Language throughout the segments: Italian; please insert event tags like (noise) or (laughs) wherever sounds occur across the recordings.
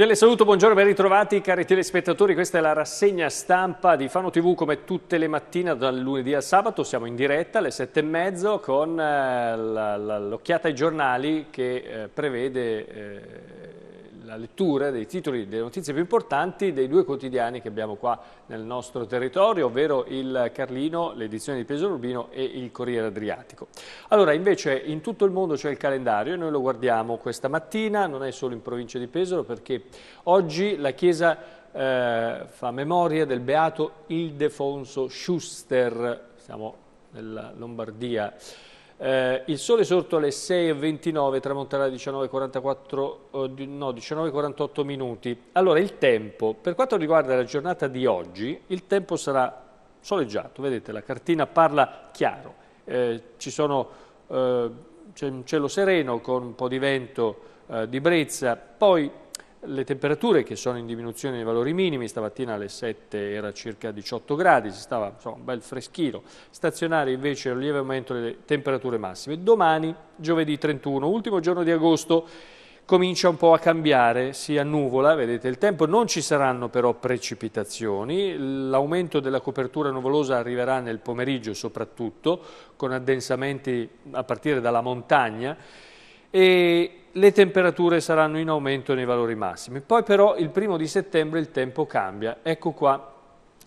Gelle, saluto, buongiorno, ben ritrovati cari telespettatori, questa è la rassegna stampa di Fano TV come tutte le mattine dal lunedì al sabato, siamo in diretta alle sette e mezzo con eh, l'occhiata ai giornali che eh, prevede eh, la lettura dei titoli delle notizie più importanti dei due quotidiani che abbiamo qua nel nostro territorio, ovvero il Carlino, l'edizione di Pesaro Urbino e il Corriere Adriatico. Allora, invece in tutto il mondo c'è il calendario e noi lo guardiamo questa mattina, non è solo in provincia di Pesaro perché oggi la Chiesa eh, fa memoria del beato Ildefonso Schuster, siamo nella Lombardia, eh, il sole sorto alle 6.29, tramonterà alle 19.44, no, 19.48 minuti. Allora, il tempo, per quanto riguarda la giornata di oggi, il tempo sarà soleggiato, vedete, la cartina parla chiaro. Eh, eh c'è eh, un cielo sereno con un po' di vento eh, di brezza, poi le temperature che sono in diminuzione dei valori minimi, stamattina alle 7 era circa 18 gradi, si stava insomma, un bel freschino, stazionare invece un lieve aumento delle temperature massime. Domani, giovedì 31, ultimo giorno di agosto, comincia un po' a cambiare, si annuvola, vedete il tempo, non ci saranno però precipitazioni, l'aumento della copertura nuvolosa arriverà nel pomeriggio soprattutto, con addensamenti a partire dalla montagna e le temperature saranno in aumento nei valori massimi. Poi però il primo di settembre il tempo cambia, ecco qua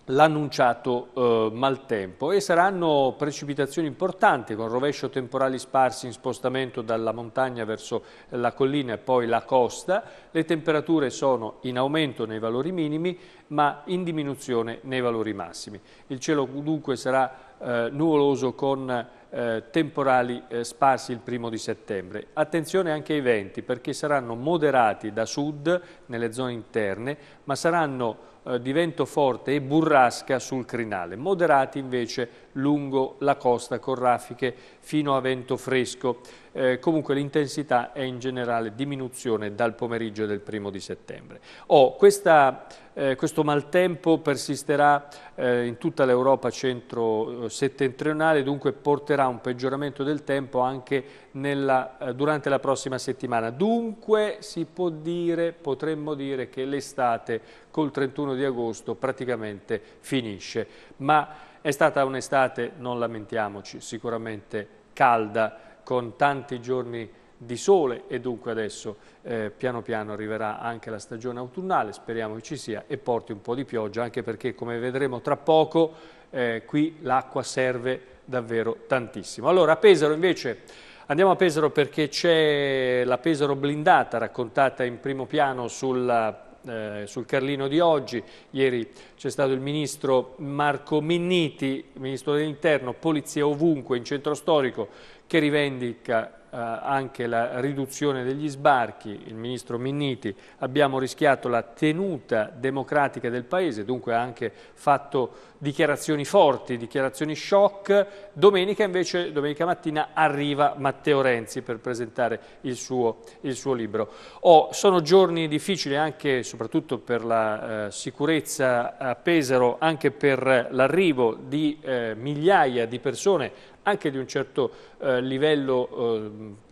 l'annunciato eh, maltempo e saranno precipitazioni importanti con rovescio temporali sparsi in spostamento dalla montagna verso eh, la collina e poi la costa. Le temperature sono in aumento nei valori minimi ma in diminuzione nei valori massimi. Il cielo dunque sarà eh, nuvoloso con eh, temporali eh, sparsi il primo di settembre. Attenzione anche ai venti perché saranno moderati da sud nelle zone interne ma saranno eh, di vento forte e burrasca sul crinale, moderati invece lungo la costa con raffiche fino a vento fresco. Eh, comunque l'intensità è in generale diminuzione dal pomeriggio del primo di settembre. Oh, questa, eh, questo maltempo persisterà eh, in tutta l'Europa centro-settentrionale, eh, dunque porterà un peggioramento del tempo anche nella, eh, durante la prossima settimana. Dunque si può dire, potremmo dire che l'estate col 31 di agosto praticamente finisce. Ma è stata un'estate, non lamentiamoci, sicuramente calda, con tanti giorni di sole e dunque adesso eh, piano piano arriverà anche la stagione autunnale, speriamo che ci sia e porti un po' di pioggia anche perché come vedremo tra poco eh, qui l'acqua serve davvero tantissimo. Allora a Pesaro invece andiamo a Pesaro perché c'è la Pesaro blindata raccontata in primo piano sulla eh, sul Carlino di oggi, ieri c'è stato il ministro Marco Minniti, ministro dell'interno, polizia ovunque in centro storico, che rivendica eh, anche la riduzione degli sbarchi, il ministro Minniti, abbiamo rischiato la tenuta democratica del Paese, dunque ha anche fatto dichiarazioni forti, dichiarazioni shock. Domenica invece, domenica mattina, arriva Matteo Renzi per presentare il suo, il suo libro. Oh, sono giorni difficili anche, e soprattutto per la eh, sicurezza a Pesaro, anche per l'arrivo di eh, migliaia di persone anche di un certo eh, livello, eh,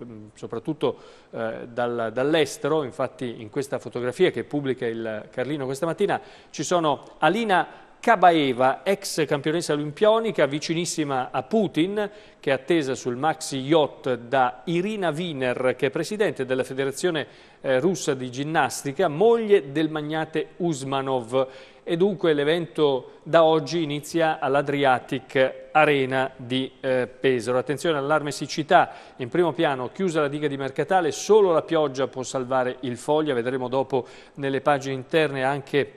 mm, soprattutto eh, dal, dall'estero, infatti in questa fotografia che pubblica il Carlino questa mattina ci sono Alina Kabaeva, ex campionessa olimpionica, vicinissima a Putin, che è attesa sul maxi yacht da Irina Wiener, che è presidente della Federazione eh, Russa di Ginnastica, moglie del magnate Usmanov, e dunque l'evento da oggi inizia all'Adriatic Arena di eh, Pesaro. Attenzione allarme siccità, in primo piano chiusa la diga di Mercatale, solo la pioggia può salvare il foglia, vedremo dopo nelle pagine interne anche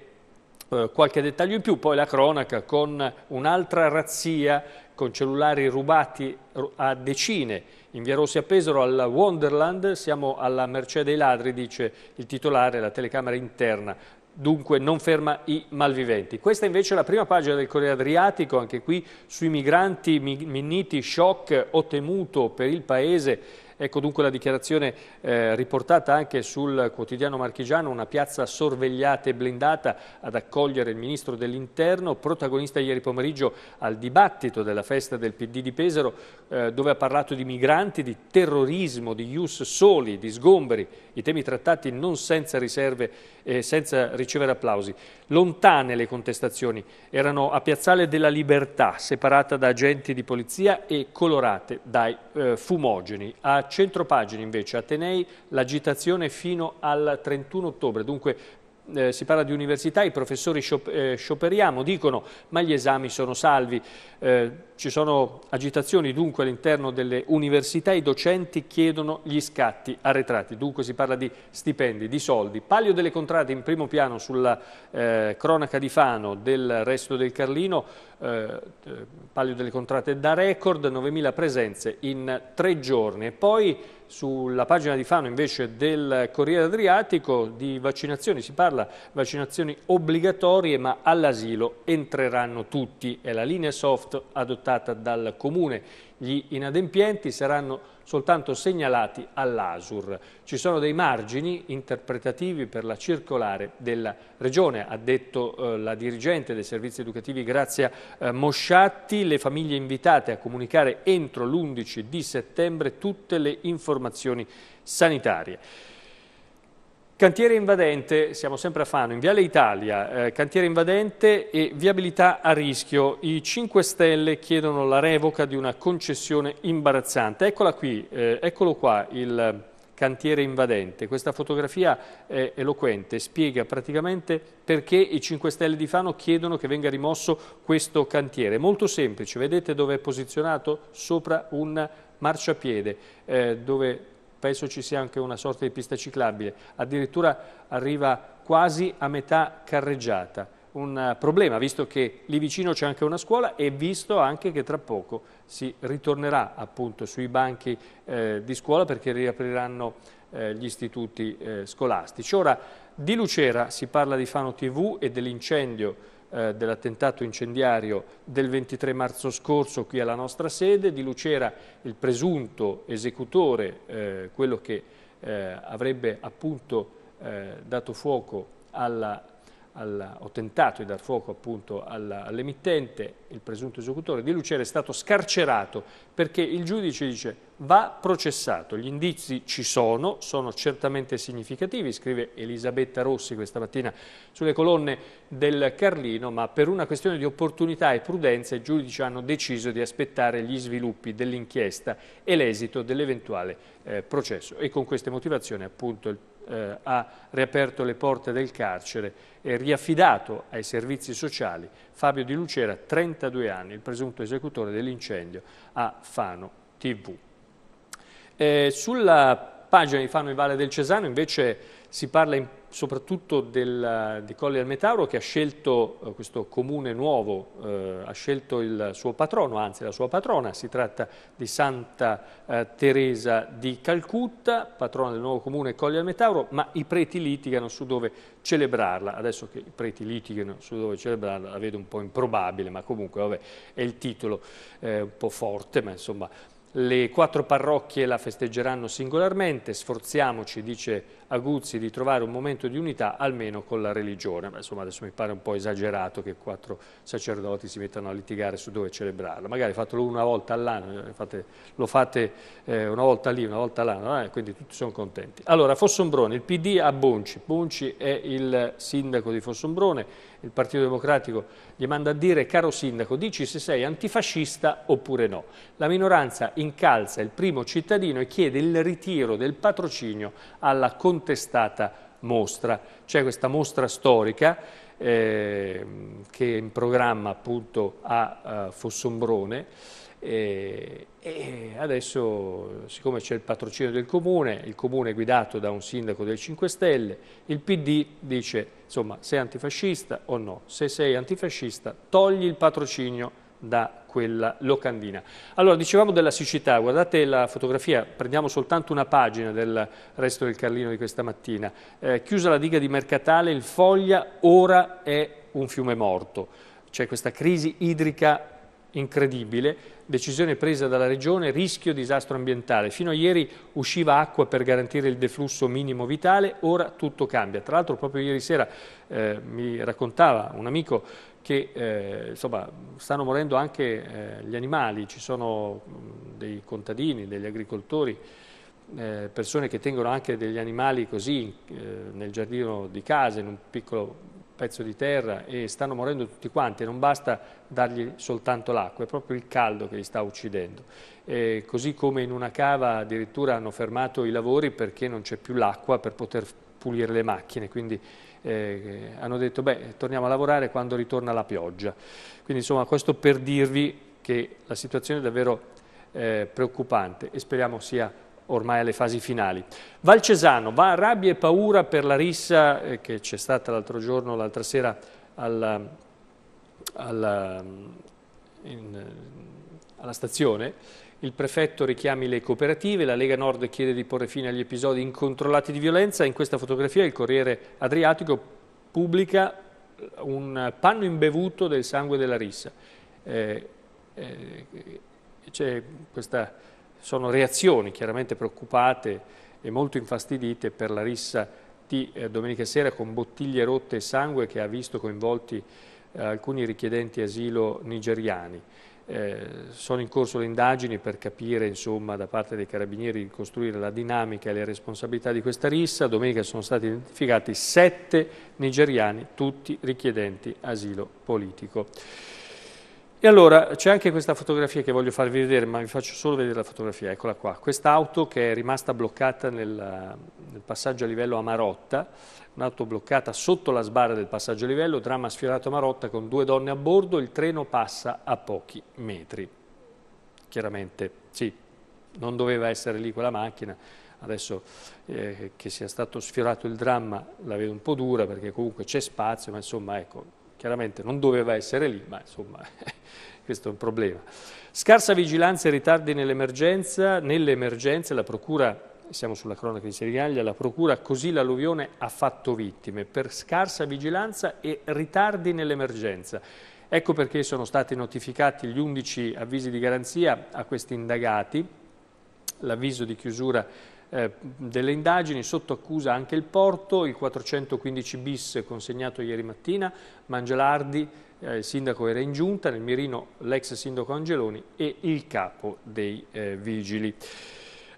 eh, qualche dettaglio in più, poi la cronaca con un'altra razzia con cellulari rubati a decine in via Rossi a Pesaro al Wonderland, siamo alla mercé dei ladri, dice il titolare, la telecamera interna dunque non ferma i malviventi. Questa invece è la prima pagina del Corriere Adriatico, anche qui sui migranti, Minniti, shock temuto per il Paese Ecco dunque la dichiarazione eh, riportata anche sul quotidiano marchigiano, una piazza sorvegliata e blindata ad accogliere il Ministro dell'Interno, protagonista ieri pomeriggio al dibattito della festa del PD di Pesaro, eh, dove ha parlato di migranti, di terrorismo, di ius soli, di sgomberi, i temi trattati non senza riserve e eh, senza ricevere applausi. Lontane le contestazioni, erano a Piazzale della Libertà, separata da agenti di polizia e colorate dai eh, fumogeni. A a centropagina invece Atenei l'agitazione fino al 31 ottobre, dunque eh, si parla di università, i professori sciop eh, scioperiamo, dicono ma gli esami sono salvi, eh, ci sono agitazioni dunque all'interno delle università, i docenti chiedono gli scatti arretrati, dunque si parla di stipendi, di soldi. Palio delle contrate in primo piano sulla eh, cronaca di Fano del resto del Carlino, eh, eh, palio delle contrate da record, 9.000 presenze in tre giorni. E poi sulla pagina di Fano invece del Corriere Adriatico di vaccinazioni si parla vaccinazioni obbligatorie ma all'asilo entreranno tutti. È la linea soft adottata dal Comune gli inadempienti saranno soltanto segnalati all'ASUR. Ci sono dei margini interpretativi per la circolare della Regione, ha detto eh, la dirigente dei servizi educativi Grazia eh, Mosciatti, le famiglie invitate a comunicare entro l'11 di settembre tutte le informazioni sanitarie. Cantiere invadente, siamo sempre a Fano, in Viale Italia, eh, cantiere invadente e viabilità a rischio. I 5 Stelle chiedono la revoca di una concessione imbarazzante. Eccola qui, eh, eccolo qua il cantiere invadente. Questa fotografia è eloquente, spiega praticamente perché i 5 Stelle di Fano chiedono che venga rimosso questo cantiere. Molto semplice, vedete dove è posizionato? Sopra un marciapiede, eh, dove penso ci sia anche una sorta di pista ciclabile, addirittura arriva quasi a metà carreggiata. Un eh, problema, visto che lì vicino c'è anche una scuola e visto anche che tra poco si ritornerà appunto sui banchi eh, di scuola perché riapriranno eh, gli istituti eh, scolastici. Ora, di Lucera si parla di Fano TV e dell'incendio eh, dell'attentato incendiario del 23 marzo scorso qui alla nostra sede, di Lucera il presunto esecutore, eh, quello che eh, avrebbe appunto eh, dato fuoco alla, alla, o tentato di dar fuoco appunto all'emittente, all il presunto esecutore di Lucera è stato scarcerato perché il giudice dice va processato. Gli indizi ci sono, sono certamente significativi, scrive Elisabetta Rossi questa mattina sulle colonne del Carlino, ma per una questione di opportunità e prudenza i giudici hanno deciso di aspettare gli sviluppi dell'inchiesta e l'esito dell'eventuale eh, processo. E con queste motivazioni appunto il eh, ha riaperto le porte del carcere e riaffidato ai servizi sociali Fabio Di Lucera, 32 anni, il presunto esecutore dell'incendio a Fano TV. Eh, sulla pagina di Fano in Valle del Cesano invece si parla in, soprattutto del, di Colli al Metauro che ha scelto, eh, questo comune nuovo, eh, ha scelto il suo patrono, anzi la sua patrona, si tratta di Santa eh, Teresa di Calcutta, patrona del nuovo comune Colli al Metauro, ma i preti litigano su dove celebrarla. Adesso che i preti litigano su dove celebrarla la vedo un po' improbabile, ma comunque vabbè, è il titolo eh, un po' forte, ma insomma le quattro parrocchie la festeggeranno singolarmente, sforziamoci, dice Aguzzi di trovare un momento di unità almeno con la religione. Beh, insomma adesso mi pare un po' esagerato che quattro sacerdoti si mettano a litigare su dove celebrarlo. magari fatelo una volta all'anno, eh, lo fate eh, una volta lì, una volta all'anno, eh, quindi tutti sono contenti. Allora Fossombrone, il PD a Bonci, Bonci è il sindaco di Fossombrone, il Partito Democratico gli manda a dire caro sindaco dici se sei antifascista oppure no. La minoranza incalza il primo cittadino e chiede il ritiro del patrocinio alla condizione contestata mostra. C'è questa mostra storica eh, che è in programma appunto a, a eh, Fossombrone eh, e adesso siccome c'è il patrocinio del comune, il comune è guidato da un sindaco del 5 Stelle, il PD dice insomma sei antifascista o no, se sei antifascista togli il patrocinio da quella locandina. Allora, dicevamo della siccità, guardate la fotografia, prendiamo soltanto una pagina del resto del Carlino di questa mattina. Eh, chiusa la diga di Mercatale, il Foglia ora è un fiume morto. C'è questa crisi idrica incredibile, decisione presa dalla Regione, rischio disastro ambientale. Fino a ieri usciva acqua per garantire il deflusso minimo vitale, ora tutto cambia. Tra l'altro proprio ieri sera eh, mi raccontava un amico che eh, insomma, stanno morendo anche eh, gli animali, ci sono dei contadini, degli agricoltori, eh, persone che tengono anche degli animali così eh, nel giardino di casa, in un piccolo pezzo di terra e stanno morendo tutti quanti, non basta dargli soltanto l'acqua, è proprio il caldo che li sta uccidendo. così come in una cava addirittura hanno fermato i lavori perché non c'è più l'acqua per poter pulire le macchine, quindi eh, hanno detto beh torniamo a lavorare quando ritorna la pioggia. Quindi insomma questo per dirvi che la situazione è davvero eh, preoccupante e speriamo sia ormai alle fasi finali. Valcesano va a rabbia e paura per la rissa eh, che c'è stata l'altro giorno, l'altra sera alla, alla, in, alla stazione il prefetto richiami le cooperative, la Lega Nord chiede di porre fine agli episodi incontrollati di violenza. In questa fotografia il Corriere Adriatico pubblica eh, un panno imbevuto del sangue della rissa. Eh, eh, questa, sono reazioni chiaramente preoccupate e molto infastidite per la rissa di eh, domenica sera con bottiglie rotte e sangue che ha visto coinvolti eh, alcuni richiedenti asilo nigeriani. Eh, sono in corso le indagini per capire insomma, da parte dei carabinieri di costruire la dinamica e le responsabilità di questa rissa. Domenica sono stati identificati sette nigeriani, tutti richiedenti asilo politico. E allora c'è anche questa fotografia che voglio farvi vedere, ma vi faccio solo vedere la fotografia, eccola qua. Quest'auto che è rimasta bloccata nel, nel passaggio a livello a Marotta, un'auto bloccata sotto la sbarra del passaggio a livello, dramma sfiorato a Marotta con due donne a bordo, il treno passa a pochi metri. Chiaramente, sì, non doveva essere lì quella macchina, adesso eh, che sia stato sfiorato il dramma la vedo un po' dura perché comunque c'è spazio, ma insomma ecco, chiaramente non doveva essere lì, ma insomma (laughs) questo è un problema. Scarsa vigilanza e ritardi nell'emergenza, nell'emergenza la procura siamo sulla cronaca di Senigallia, la procura così l'alluvione ha fatto vittime per scarsa vigilanza e ritardi nell'emergenza. Ecco perché sono stati notificati gli 11 avvisi di garanzia a questi indagati, l'avviso di chiusura eh, delle indagini, sotto accusa anche il porto, il 415 bis consegnato ieri mattina, Mangelardi, eh, il sindaco era in giunta, nel mirino l'ex sindaco Angeloni e il capo dei eh, vigili.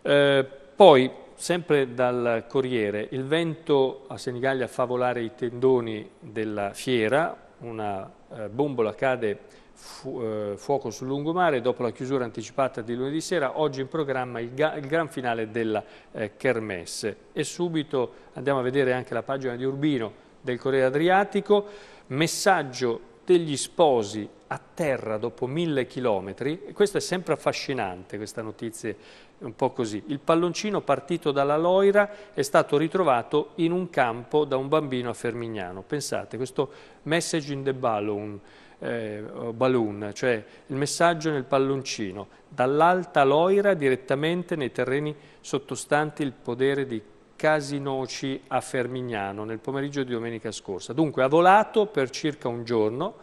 Eh, poi, sempre dal Corriere, il vento a Senigallia fa volare i tendoni della fiera, una eh, bombola cade fu, eh, Fuoco sul lungomare, dopo la chiusura anticipata di lunedì sera, oggi in programma il, il gran finale della eh, Kermesse. E subito andiamo a vedere anche la pagina di Urbino del Corriere Adriatico, messaggio degli sposi a terra dopo mille chilometri, questo è sempre affascinante, questa notizia un po' così, il palloncino partito dalla Loira è stato ritrovato in un campo da un bambino a Fermignano. Pensate, questo message in the balloon, eh, balloon, cioè il messaggio nel palloncino, dall'alta loira direttamente nei terreni sottostanti il podere di Casinoci a Fermignano nel pomeriggio di domenica scorsa. Dunque ha volato per circa un giorno,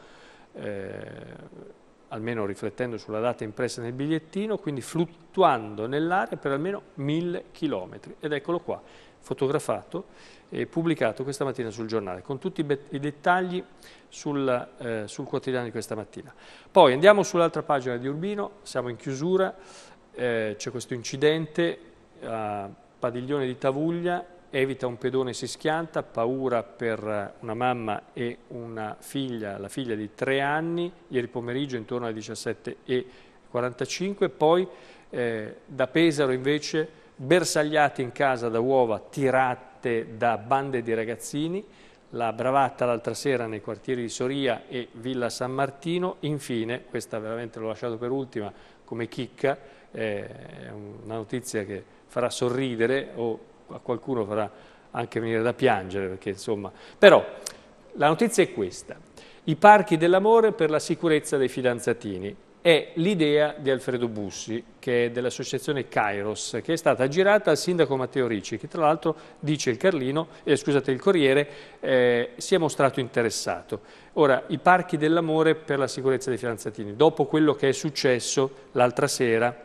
eh, almeno riflettendo sulla data impressa nel bigliettino, quindi fluttuando nell'aria per almeno mille chilometri. Ed eccolo qua, fotografato eh, pubblicato questa mattina sul giornale, con tutti i dettagli sul, eh, sul quotidiano di questa mattina. Poi andiamo sull'altra pagina di Urbino, siamo in chiusura, eh, c'è questo incidente a Padiglione di Tavuglia, evita un pedone e si schianta, paura per una mamma e una figlia, la figlia di tre anni, ieri pomeriggio intorno alle 17.45, poi eh, da Pesaro invece bersagliati in casa da uova tirate fatte da bande di ragazzini, la bravata l'altra sera nei quartieri di Soria e Villa San Martino, infine, questa veramente l'ho lasciato per ultima come chicca, eh, è una notizia che farà sorridere o a qualcuno farà anche venire da piangere, perché insomma... Però la notizia è questa, i parchi dell'amore per la sicurezza dei fidanzatini, è l'idea di Alfredo Bussi, che è dell'associazione Kairos, che è stata girata al sindaco Matteo Ricci, che tra l'altro dice il Carlino, eh, scusate il Corriere, eh, si è mostrato interessato. Ora, i parchi dell'amore per la sicurezza dei fidanzatini, dopo quello che è successo l'altra sera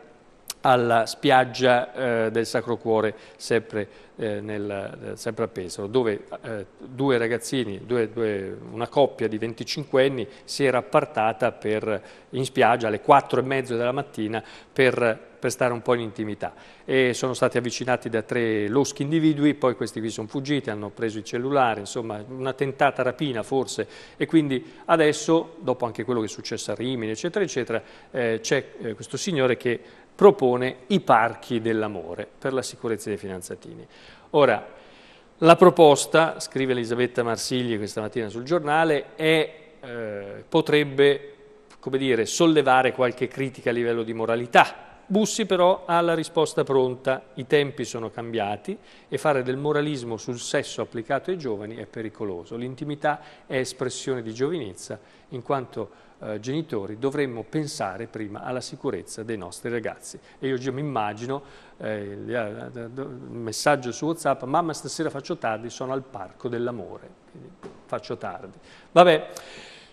alla spiaggia eh, del Sacro Cuore, sempre, eh, nel, eh, sempre a Pesaro, dove eh, due ragazzini, due, due, una coppia di 25 anni si era appartata per, in spiaggia alle 4 e mezzo della mattina per prestare un po' in intimità. E sono stati avvicinati da tre loschi individui, poi questi qui sono fuggiti, hanno preso il cellulare, insomma una tentata rapina forse. E quindi adesso, dopo anche quello che è successo a Rimini, eccetera, eccetera, eh, c'è eh, questo signore che propone i parchi dell'amore per la sicurezza dei finanziatini. Ora, la proposta, scrive Elisabetta Marsigli questa mattina sul giornale, è, eh, potrebbe dire, sollevare qualche critica a livello di moralità, Bussi però ha la risposta pronta, i tempi sono cambiati e fare del moralismo sul sesso applicato ai giovani è pericoloso. L'intimità è espressione di giovinezza, in quanto eh, genitori dovremmo pensare prima alla sicurezza dei nostri ragazzi. E io mi immagino eh, il eh, messaggio su Whatsapp, mamma stasera faccio tardi, sono al parco dell'amore, quindi faccio tardi. Vabbè.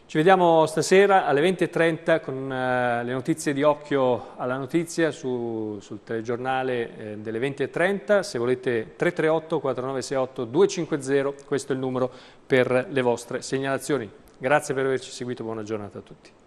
Ci vediamo stasera alle 20.30 con eh, le notizie di Occhio alla Notizia su, sul telegiornale eh, delle 20.30. Se volete 338 4968 250, questo è il numero per le vostre segnalazioni. Grazie per averci seguito, buona giornata a tutti.